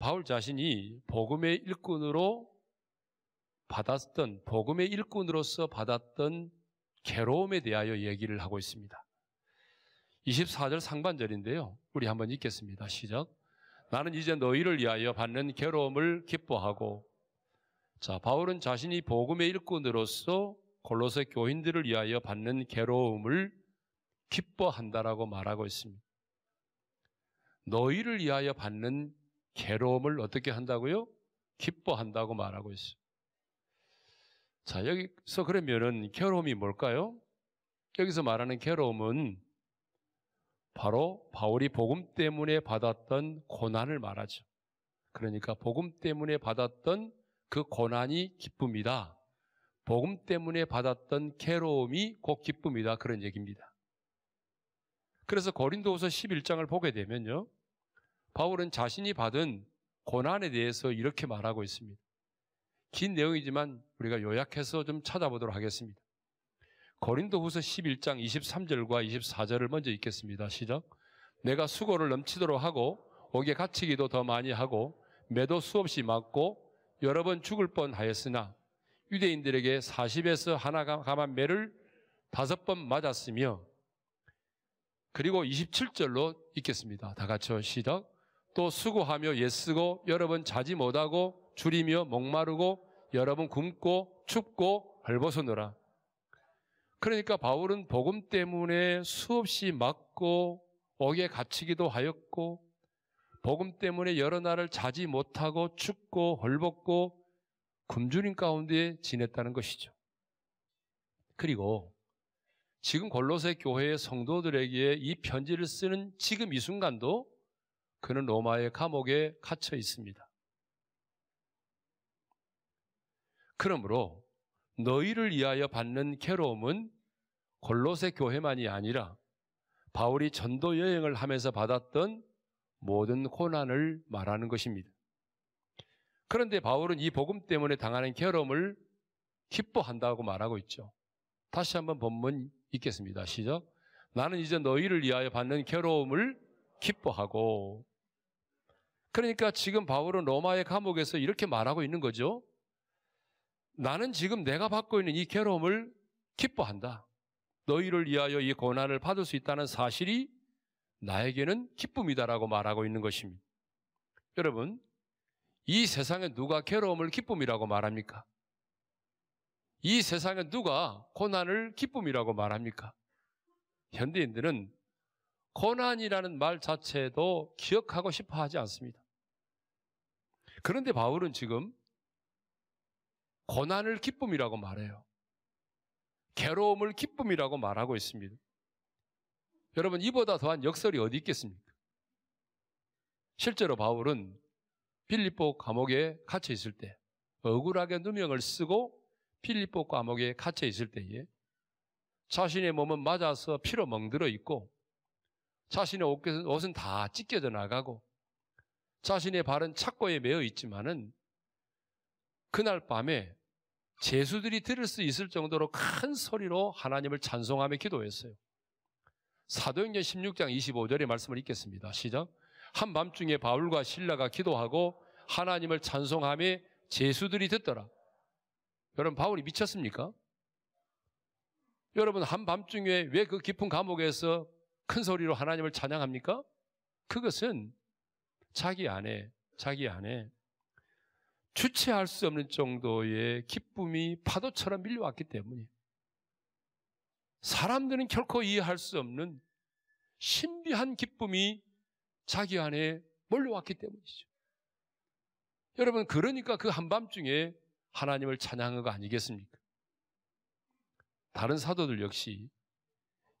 바울 자신이 복음의 일꾼으로 받았던 복음의 일꾼으로서 받았던 괴로움에 대하여 얘기를 하고 있습니다. 24절 상반절인데요. 우리 한번 읽겠습니다. 시작. 나는 이제 너희를 위하여 받는 괴로움을 기뻐하고 자, 바울은 자신이 복음의 일꾼으로서 골로새 교인들을 위하여 받는 괴로움을 기뻐한다라고 말하고 있습니다. 너희를 위하여 받는 괴로움을 어떻게 한다고요? 기뻐한다고 말하고 있어요. 자, 여기서 그러면은 괴로움이 뭘까요? 여기서 말하는 괴로움은 바로 바울이 복음 때문에 받았던 고난을 말하죠. 그러니까 복음 때문에 받았던 그 고난이 기쁨이다. 복음 때문에 받았던 괴로움이 곧 기쁨이다. 그런 얘기입니다. 그래서 고린도후서 11장을 보게 되면요. 바울은 자신이 받은 고난에 대해서 이렇게 말하고 있습니다. 긴 내용이지만 우리가 요약해서 좀 찾아보도록 하겠습니다. 고린도후서 11장 23절과 24절을 먼저 읽겠습니다. 시작. 내가 수고를 넘치도록 하고 옥에 갇히기도 더 많이 하고 매도 수없이 맞고 여러 번 죽을 뻔하였으나 유대인들에게 40에서 하나 가만 매를 다섯 번 맞았으며 그리고 27절로 읽겠습니다. 다 같이 시작. 또 수고하며 예쓰고 여러 번 자지 못하고 줄이며 목마르고 여러 번 굶고 춥고 헐벗어노라. 그러니까 바울은 복음 때문에 수없이 맞고 옥에 갇히기도 하였고 복음 때문에 여러 날을 자지 못하고 춥고 헐벗고 굶주린 가운데 지냈다는 것이죠. 그리고 지금 골로새 교회의 성도들에게 이 편지를 쓰는 지금 이 순간도 그는 로마의 감옥에 갇혀 있습니다. 그러므로 너희를 위하여 받는 괴로움은 골로새 교회만이 아니라 바울이 전도 여행을 하면서 받았던 모든 고난을 말하는 것입니다. 그런데 바울은 이 복음 때문에 당하는 괴로움을 기뻐한다고 말하고 있죠. 다시 한번 본문 읽겠습니다. 시작. 나는 이제 너희를 위하여 받는 괴로움을 기뻐하고 그러니까 지금 바울은 로마의 감옥에서 이렇게 말하고 있는 거죠. 나는 지금 내가 받고 있는 이 괴로움을 기뻐한다. 너희를 위하여 이 고난을 받을 수 있다는 사실이 나에게는 기쁨이다라고 말하고 있는 것입니다. 여러분, 이 세상에 누가 괴로움을 기쁨이라고 말합니까? 이 세상에 누가 고난을 기쁨이라고 말합니까? 현대인들은 고난이라는 말 자체도 기억하고 싶어 하지 않습니다. 그런데 바울은 지금 고난을 기쁨이라고 말해요. 괴로움을 기쁨이라고 말하고 있습니다. 여러분, 이보다 더한 역설이 어디 있겠습니까? 실제로 바울은 필리포 감옥에 갇혀 있을 때, 억울하게 누명을 쓰고 필리포 감옥에 갇혀 있을 때에 자신의 몸은 맞아서 피로 멍들어 있고, 자신의 옷은 다 찢겨져 나가고, 자신의 발은 착고에 매어 있지만은 그날 밤에 제수들이 들을 수 있을 정도로 큰 소리로 하나님을 찬송하며 기도했어요. 사도행전 16장 25절의 말씀을 읽겠습니다. 시작. 한밤중에 바울과 신라가 기도하고 하나님을 찬송하며 제수들이 듣더라. 여러분 바울이 미쳤습니까? 여러분 한밤중에 왜 그 깊은 감옥에서 큰 소리로 하나님을 찬양합니까? 그것은 자기 안에, 자기 안에 주체할 수 없는 정도의 기쁨이 파도처럼 밀려왔기 때문에 사람들은 결코 이해할 수 없는 신비한 기쁨이 자기 안에 몰려왔기 때문이죠. 여러분, 그러니까 그 한밤중에 하나님을 찬양한 거 아니겠습니까? 다른 사도들 역시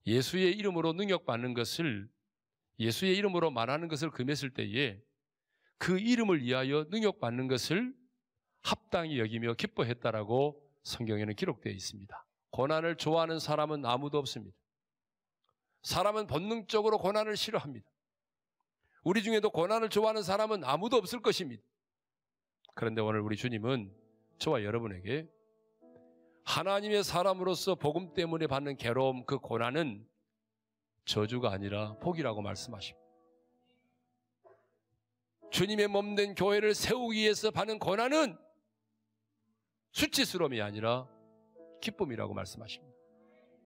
예수의 이름으로 능력받는 것을 예수의 이름으로 말하는 것을 금했을 때에 그 이름을 위하여 능욕받는 것을 합당히 여기며 기뻐했다라고 성경에는 기록되어 있습니다. 고난을 좋아하는 사람은 아무도 없습니다. 사람은 본능적으로 고난을 싫어합니다. 우리 중에도 고난을 좋아하는 사람은 아무도 없을 것입니다. 그런데 오늘 우리 주님은 저와 여러분에게 하나님의 사람으로서 복음 때문에 받는 괴로움, 그 고난은 저주가 아니라 복이라고 말씀하십니다. 주님의 몸된 교회를 세우기 위해서 받는 권한은 수치스러움이 아니라 기쁨이라고 말씀하십니다.